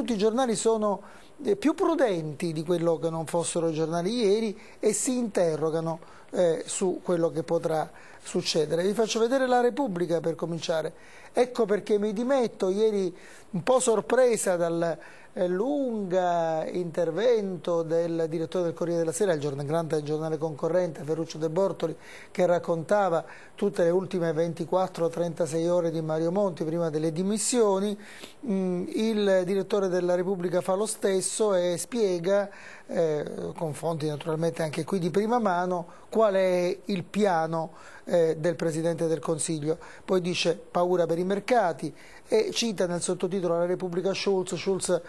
tutti i giornali sono eh, più prudenti di quello che non fossero i giornali ieri e si interrogano eh, su quello che potrà succedere. Vi faccio vedere la Repubblica per cominciare. Ecco perché mi dimetto ieri un po' sorpresa dal eh, lungo intervento del direttore del Corriere della Sera, il grande giornale concorrente Ferruccio De Bortoli, che raccontava tutte le ultime 24-36 ore di Mario Monti prima delle dimissioni. Mm, il direttore della Repubblica fa lo stesso e spiega eh, confronti naturalmente anche qui di prima mano, qual è il piano eh, del Presidente del Consiglio. Poi dice paura per i mercati e cita nel sottotitolo la Repubblica Schulz, Schulz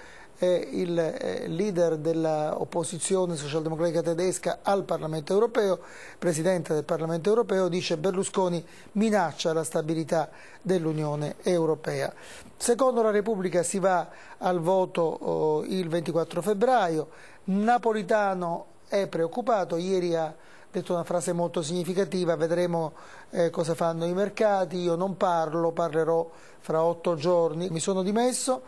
eh, il eh, leader dell'opposizione socialdemocratica tedesca al Parlamento europeo, presidente del Parlamento europeo, dice Berlusconi minaccia la stabilità dell'Unione europea. Secondo la Repubblica si va al voto oh, il 24 febbraio, Napolitano è preoccupato, ieri ha detto una frase molto significativa, vedremo eh, cosa fanno i mercati, io non parlo, parlerò fra otto giorni, mi sono dimesso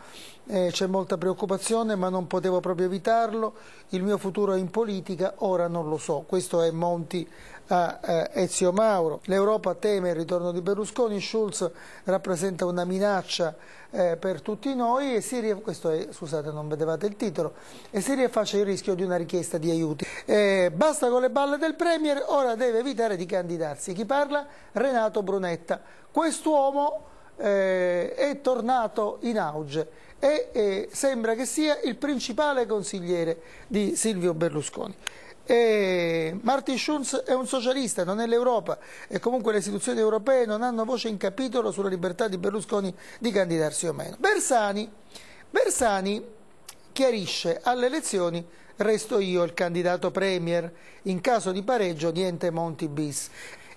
eh, c'è molta preoccupazione ma non potevo proprio evitarlo, il mio futuro in politica ora non lo so, questo è Monti a eh, Ezio Mauro. L'Europa teme il ritorno di Berlusconi, Schulz rappresenta una minaccia eh, per tutti noi e si, questo è, scusate non vedevate il titolo, e si riaffaccia il rischio di una richiesta di aiuti. Eh, basta con le balle del Premier, ora deve evitare di candidarsi. Chi parla? Renato Brunetta. Quest'uomo eh, è tornato in auge e eh, sembra che sia il principale consigliere di Silvio Berlusconi. E Martin Schulz è un socialista, non è l'Europa e comunque le istituzioni europee non hanno voce in capitolo sulla libertà di Berlusconi di candidarsi o meno. Bersani, Bersani chiarisce alle elezioni resto io il candidato premier in caso di pareggio niente Monti bis.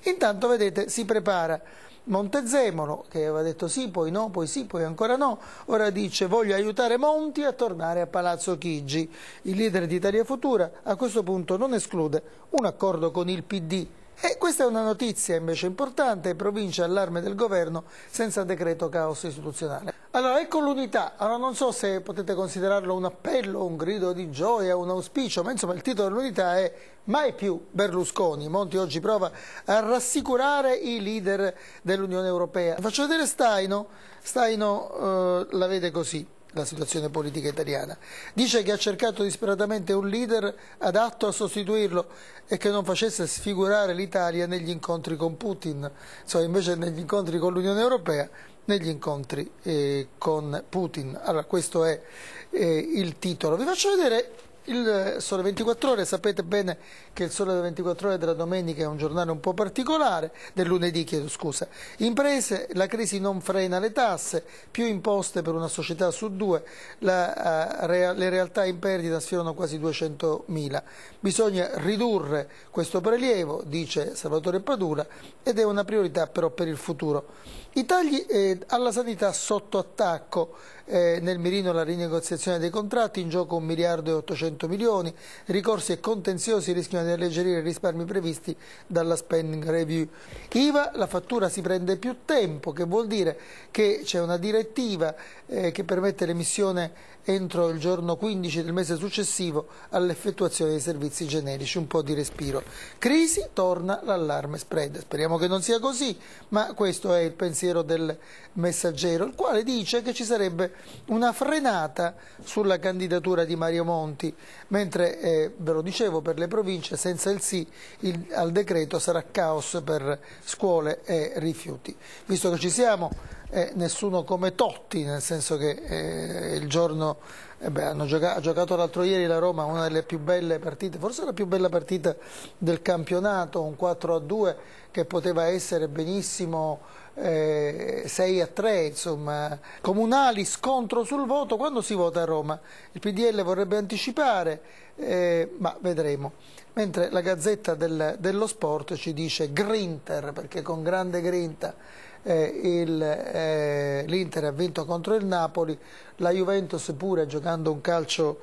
Intanto vedete si prepara Montezemolo, che aveva detto sì, poi no, poi sì, poi ancora no, ora dice voglio aiutare Monti a tornare a Palazzo Chigi. Il leader di Italia Futura a questo punto non esclude un accordo con il PD. E questa è una notizia invece importante, provincia allarme del governo senza decreto caos istituzionale. Allora, ecco l'unità. Allora, non so se potete considerarlo un appello, un grido di gioia, un auspicio, ma insomma il titolo dell'unità è Mai più Berlusconi. Monti oggi prova a rassicurare i leader dell'Unione Europea. Faccio vedere Staino. Staino eh, la vede così la situazione politica italiana. Dice che ha cercato disperatamente un leader adatto a sostituirlo e che non facesse sfigurare l'Italia negli incontri con Putin, insomma, invece negli incontri con l'Unione Europea, negli incontri eh, con Putin. Allora questo è eh, il titolo. Vi faccio vedere il Sole 24 Ore, sapete bene che il Sole 24 Ore della domenica è un giornale un po' particolare, del lunedì chiedo scusa. Imprese, la crisi non frena le tasse, più imposte per una società su due, la, uh, rea, le realtà in perdita sfiorano quasi 200.000. Bisogna ridurre questo prelievo, dice Salvatore Padula, ed è una priorità però per il futuro. I tagli eh, alla sanità sotto attacco eh, nel mirino la rinegoziazione dei contratti, in gioco 1 miliardo e 800 milioni, ricorsi e contenziosi rischiano di alleggerire i risparmi previsti dalla spending review. IVA, la fattura si prende più tempo, che vuol dire che c'è una direttiva eh, che permette l'emissione entro il giorno 15 del mese successivo all'effettuazione dei servizi generici, un po' di respiro. Crisi, torna l'allarme spread. Speriamo che non sia così, ma questo è il pensiero del messaggero, il quale dice che ci sarebbe una frenata sulla candidatura di Mario Monti, mentre, eh, ve lo dicevo, per le province senza il sì il, al decreto sarà caos per scuole e rifiuti. Visto che ci siamo, eh, nessuno come Totti, nel senso che eh, il giorno eh beh, gioca ha giocato l'altro ieri la Roma una delle più belle partite, forse la più bella partita del campionato, un 4 a 2 che poteva essere benissimo eh, 6 a 3, insomma, comunali, scontro sul voto quando si vota a Roma. Il PDL vorrebbe anticipare, eh, ma vedremo. Mentre la Gazzetta del, dello Sport ci dice Grinter, perché con grande grinta eh, eh l'Inter ha vinto contro il Napoli, la Juventus pure giocando un calcio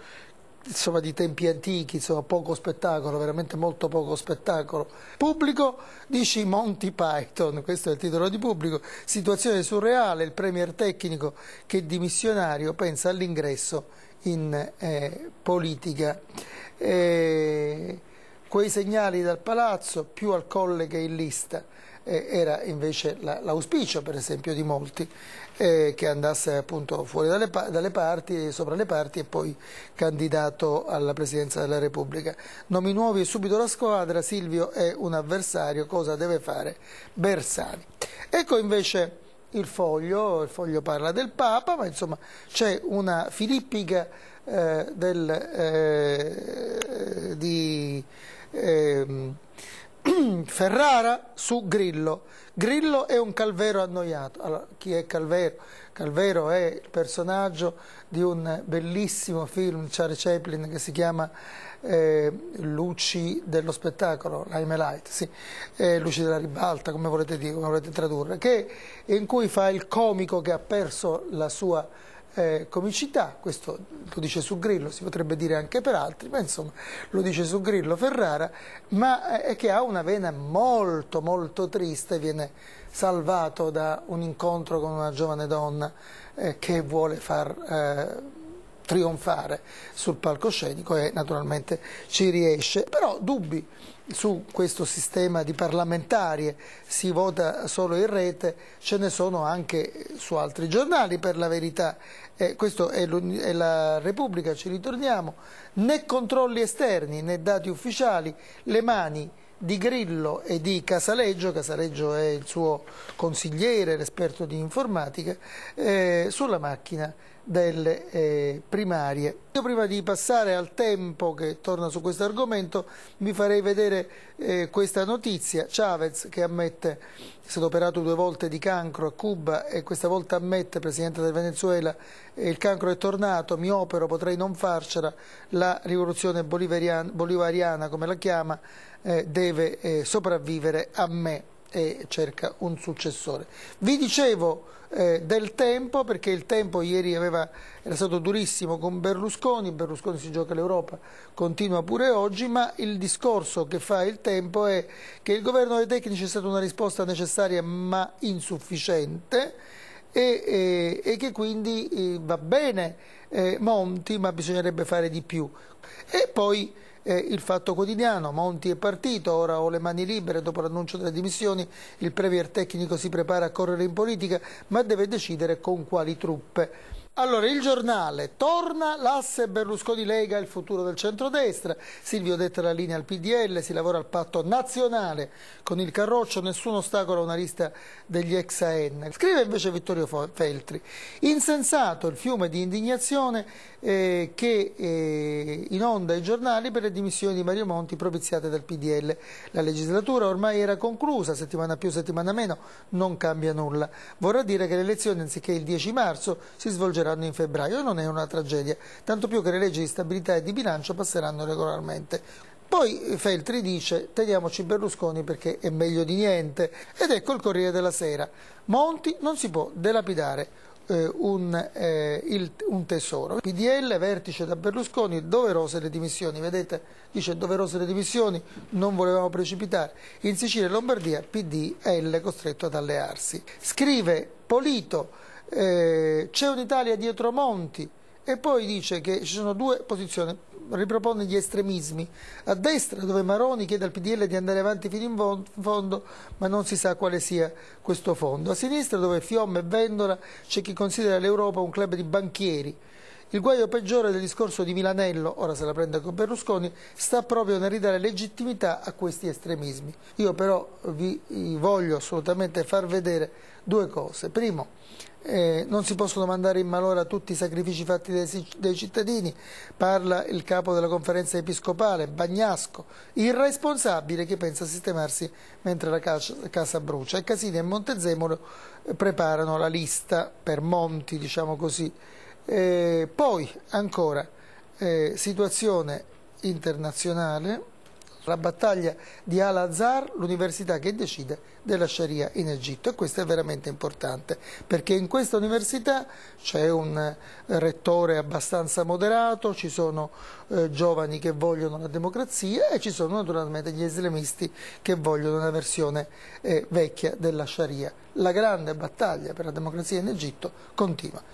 insomma, di tempi antichi, insomma, poco spettacolo, veramente molto poco spettacolo. Pubblico, dici Monty Python, questo è il titolo di pubblico, situazione surreale, il premier tecnico che dimissionario pensa all'ingresso in eh, politica. Eh, quei segnali dal palazzo, più al colle che in lista eh, era invece l'auspicio la, per esempio di molti eh, che andasse appunto fuori dalle, dalle, parti, sopra le parti e poi candidato alla Presidenza della Repubblica. Nomi nuovi e subito la squadra, Silvio è un avversario, cosa deve fare Bersani? Ecco invece il foglio, il foglio parla del Papa, ma insomma c'è una filippica eh, del, eh, di... Ehm, Mm, Ferrara su Grillo. Grillo è un calvero annoiato. Allora, chi è Calvero? Calvero è il personaggio di un bellissimo film, Charlie Chaplin, che si chiama eh, Luci dello spettacolo, Lime Light, sì. eh, Luci della ribalta, come volete, dire, come volete tradurre, che, in cui fa il comico che ha perso la sua eh, comicità, questo lo dice su Grillo, si potrebbe dire anche per altri, ma insomma lo dice su Grillo Ferrara, ma eh, è che ha una vena molto molto triste, viene salvato da un incontro con una giovane donna eh, che vuole far... Eh, trionfare sul palcoscenico e naturalmente ci riesce. Però dubbi su questo sistema di parlamentari, si vota solo in rete, ce ne sono anche su altri giornali per la verità. Eh, questo è, è la Repubblica, ci ritorniamo. Né controlli esterni né dati ufficiali, le mani di Grillo e di Casaleggio, Casaleggio è il suo consigliere, l'esperto di informatica, eh, sulla macchina delle eh, primarie. Io prima di passare al tempo che torna su questo argomento vi farei vedere eh, questa notizia. Chavez che ammette, è stato operato due volte di cancro a Cuba e questa volta ammette, Presidente del Venezuela, eh, il cancro è tornato, mi opero, potrei non farcela, la rivoluzione bolivariana, bolivariana come la chiama, eh, deve eh, sopravvivere a me e cerca un successore. Vi dicevo eh, del tempo, perché il tempo ieri aveva, era stato durissimo con Berlusconi, Berlusconi si gioca l'Europa, continua pure oggi, ma il discorso che fa il tempo è che il governo dei tecnici è stata una risposta necessaria ma insufficiente e, e, e che quindi eh, va bene eh, Monti, ma bisognerebbe fare di più. E poi eh, il Fatto Quotidiano, Monti è partito, ora ho le mani libere dopo l'annuncio delle dimissioni, il premier tecnico si prepara a correre in politica ma deve decidere con quali truppe. Allora, il giornale, torna l'asse Berlusconi-Lega il futuro del centrodestra, Silvio detta la linea al PDL, si lavora al patto nazionale con il Carroccio, nessuno ostacola una lista degli ex AN. Scrive invece Vittorio Feltri, insensato il fiume di indignazione eh, che eh, inonda i giornali per le dimissioni di Mario Monti propiziate dal PDL. La legislatura ormai era conclusa, settimana più, settimana meno, non cambia nulla. Vorrà dire che le elezioni, anziché il 10 marzo, si svolgeranno voteranno in febbraio e non è una tragedia, tanto più che le leggi di stabilità e di bilancio passeranno regolarmente. Poi Feltri dice teniamoci Berlusconi perché è meglio di niente ed ecco il Corriere della Sera. Monti non si può delapidare. Eh, un, eh, il, un, tesoro. PDL, vertice da Berlusconi, doverose le dimissioni. Vedete, dice doverose le dimissioni, non volevamo precipitare. In Sicilia e Lombardia, PDL costretto ad allearsi. Scrive Polito eh, c'è un'Italia dietro Monti e poi dice che ci sono due posizioni, ripropone gli estremismi, a destra dove Maroni chiede al PDL di andare avanti fino in fondo, ma non si sa quale sia questo fondo, a sinistra dove Fiume e Vendola c'è chi considera l'Europa un club di banchieri, il guaio peggiore del discorso di Milanello, ora se la prende con Berlusconi, sta proprio nel ridare legittimità a questi estremismi. Io però vi eh, voglio assolutamente far vedere due cose. Primo, eh, non si possono mandare in malora tutti i sacrifici fatti dai, dai, cittadini, parla il capo della conferenza episcopale, Bagnasco, irresponsabile che pensa a sistemarsi mentre la casa, casa brucia. E Casini e Montezemolo eh, preparano la lista per Monti, diciamo così, eh, poi ancora eh, situazione internazionale, la battaglia di Al-Azhar, l'università che decide della Sharia in Egitto e questo è veramente importante perché in questa università c'è un eh, rettore abbastanza moderato, ci sono eh, giovani che vogliono la democrazia e ci sono naturalmente gli islamisti che vogliono una versione eh, vecchia della Sharia. La grande battaglia per la democrazia in Egitto continua.